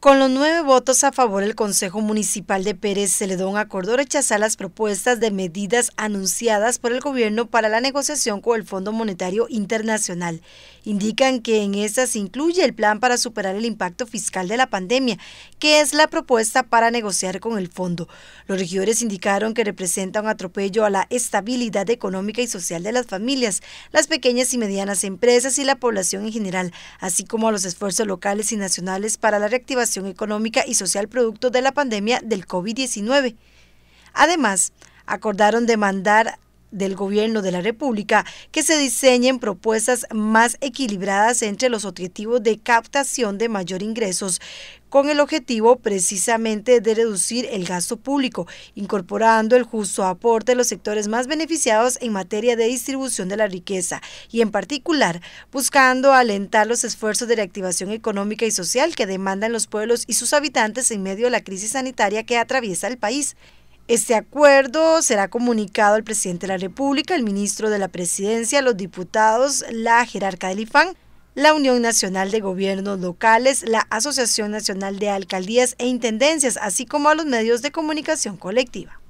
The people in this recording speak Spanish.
Con los nueve votos a favor, el Consejo Municipal de Pérez Celedón acordó rechazar las propuestas de medidas anunciadas por el gobierno para la negociación con el Fondo Monetario Internacional. Indican que en estas incluye el plan para superar el impacto fiscal de la pandemia, que es la propuesta para negociar con el fondo. Los regidores indicaron que representa un atropello a la estabilidad económica y social de las familias, las pequeñas y medianas empresas y la población en general, así como a los esfuerzos locales y nacionales para la reactivación económica y social producto de la pandemia del COVID-19. Además, acordaron demandar del Gobierno de la República que se diseñen propuestas más equilibradas entre los objetivos de captación de mayor ingresos, con el objetivo precisamente de reducir el gasto público, incorporando el justo aporte de los sectores más beneficiados en materia de distribución de la riqueza y en particular buscando alentar los esfuerzos de reactivación económica y social que demandan los pueblos y sus habitantes en medio de la crisis sanitaria que atraviesa el país. Este acuerdo será comunicado al presidente de la República, el ministro de la Presidencia, los diputados, la jerarca del IFAN, la Unión Nacional de Gobiernos Locales, la Asociación Nacional de Alcaldías e Intendencias, así como a los medios de comunicación colectiva.